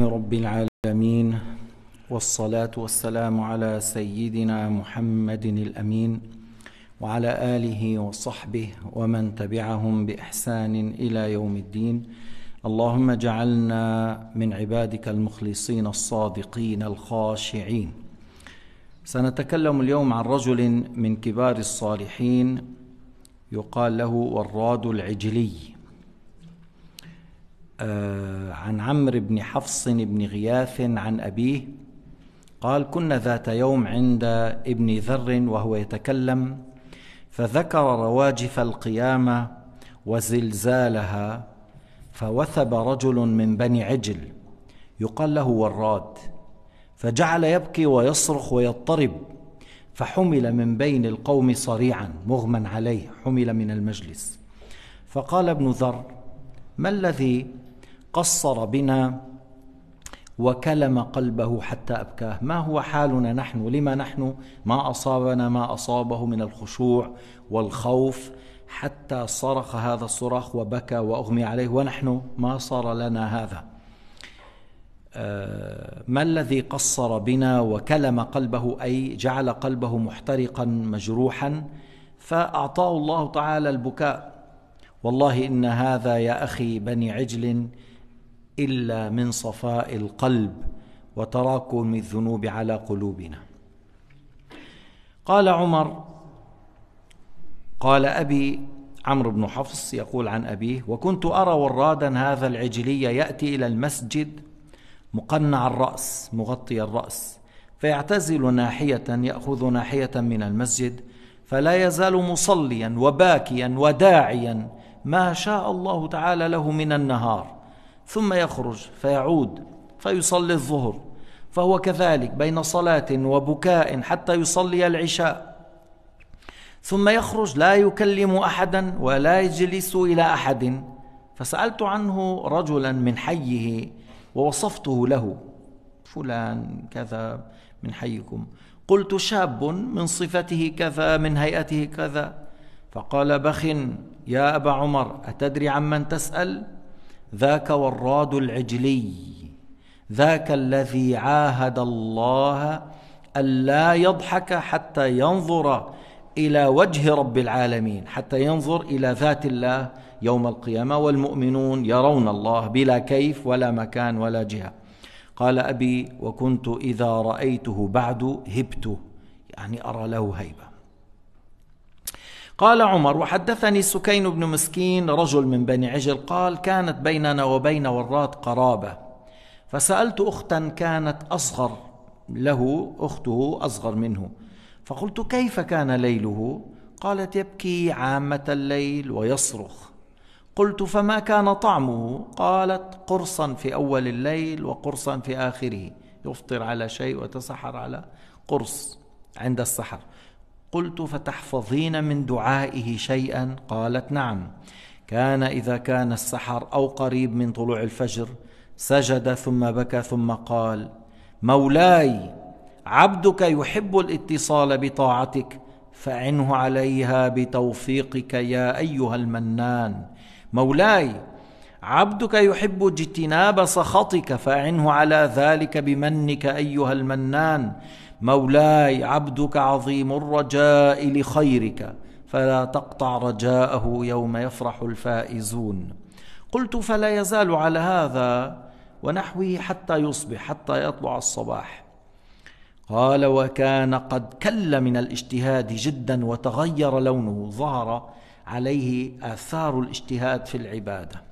رب العالمين والصلاة والسلام على سيدنا محمد الأمين وعلى آله وصحبه ومن تبعهم بإحسان إلى يوم الدين اللهم اجعلنا من عبادك المخلصين الصادقين الخاشعين سنتكلم اليوم عن رجل من كبار الصالحين يقال له وراد العجلي آه، عن عمرو بن حفص بن غياث عن أبيه قال كنا ذات يوم عند ابن ذر وهو يتكلم فذكر رواجف القيامة وزلزالها فوثب رجل من بني عجل يقال له وراد فجعل يبكي ويصرخ ويضطرب فحمل من بين القوم صريعا مغمى عليه حمل من المجلس فقال ابن ذر ما الذي قصر بنا وكلم قلبه حتى ابكاه ما هو حالنا نحن لما نحن ما اصابنا ما اصابه من الخشوع والخوف حتى صرخ هذا الصراخ وبكى واغمي عليه ونحن ما صار لنا هذا آه، ما الذي قصر بنا وكلم قلبه اي جعل قلبه محترقا مجروحا فاعطاه الله تعالى البكاء والله ان هذا يا اخي بني عجل الا من صفاء القلب وتراكم الذنوب على قلوبنا قال عمر قال ابي عمرو بن حفص يقول عن ابيه وكنت ارى ورادا هذا العجلي ياتي الى المسجد مقنع الراس مغطي الراس فيعتزل ناحيه ياخذ ناحيه من المسجد فلا يزال مصليا وباكيا وداعيا ما شاء الله تعالى له من النهار ثم يخرج فيعود فيصلي الظهر فهو كذلك بين صلاة وبكاء حتى يصلي العشاء ثم يخرج لا يكلم أحدا ولا يجلس إلى أحد فسألت عنه رجلا من حيه ووصفته له فلان كذا من حيكم قلت شاب من صفته كذا من هيئته كذا فقال بخ يا أبا عمر أتدري عمن تسأل؟ ذاك والراد العجلي ذاك الذي عاهد الله ألا يضحك حتى ينظر إلى وجه رب العالمين حتى ينظر إلى ذات الله يوم القيامة والمؤمنون يرون الله بلا كيف ولا مكان ولا جهة قال أبي وكنت إذا رأيته بعد هبت يعني أرى له هيبة قال عمر وحدثني سكين بن مسكين رجل من بني عجل قال كانت بيننا وبين وراد قرابة فسألت أختا كانت أصغر له أخته أصغر منه فقلت كيف كان ليله قالت يبكي عامة الليل ويصرخ قلت فما كان طعمه قالت قرصا في أول الليل وقرصا في آخره يفطر على شيء وتسحر على قرص عند السحر قلت فتحفظين من دعائه شيئا قالت نعم كان اذا كان السحر او قريب من طلوع الفجر سجد ثم بكى ثم قال مولاي عبدك يحب الاتصال بطاعتك فعنه عليها بتوفيقك يا ايها المنان مولاي عبدك يحب اجتناب سخطك فاعنه على ذلك بمنك ايها المنان مولاي عبدك عظيم الرجاء لخيرك فلا تقطع رجاءه يوم يفرح الفائزون قلت فلا يزال على هذا ونحوه حتى يصبح حتى يطلع الصباح قال وكان قد كل من الاجتهاد جدا وتغير لونه ظهر عليه اثار الاجتهاد في العباده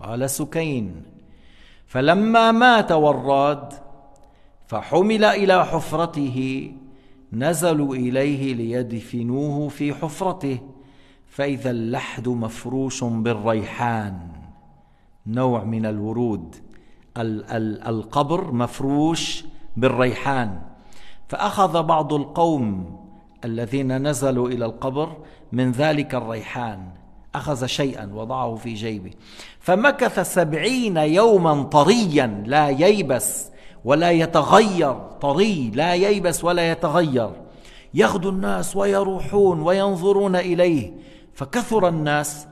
قال سكين فلما مات والراد فحمل الى حفرته نزلوا اليه ليدفنوه في حفرته فاذا اللحد مفروش بالريحان نوع من الورود ال- ال- القبر مفروش بالريحان فاخذ بعض القوم الذين نزلوا الى القبر من ذلك الريحان أخذ شيئا وضعه في جيبه فمكث سبعين يوما طريا لا ييبس ولا يتغير طري لا ييبس ولا يتغير يغدو الناس ويروحون وينظرون إليه فكثر الناس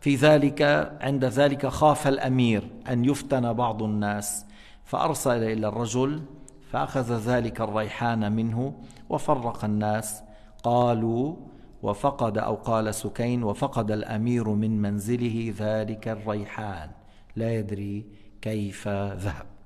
في ذلك عند ذلك خاف الأمير أن يفتن بعض الناس فأرسل إلى الرجل فأخذ ذلك الريحان منه وفرق الناس قالوا وفقد أو قال سكين وفقد الأمير من منزله ذلك الريحان لا يدري كيف ذهب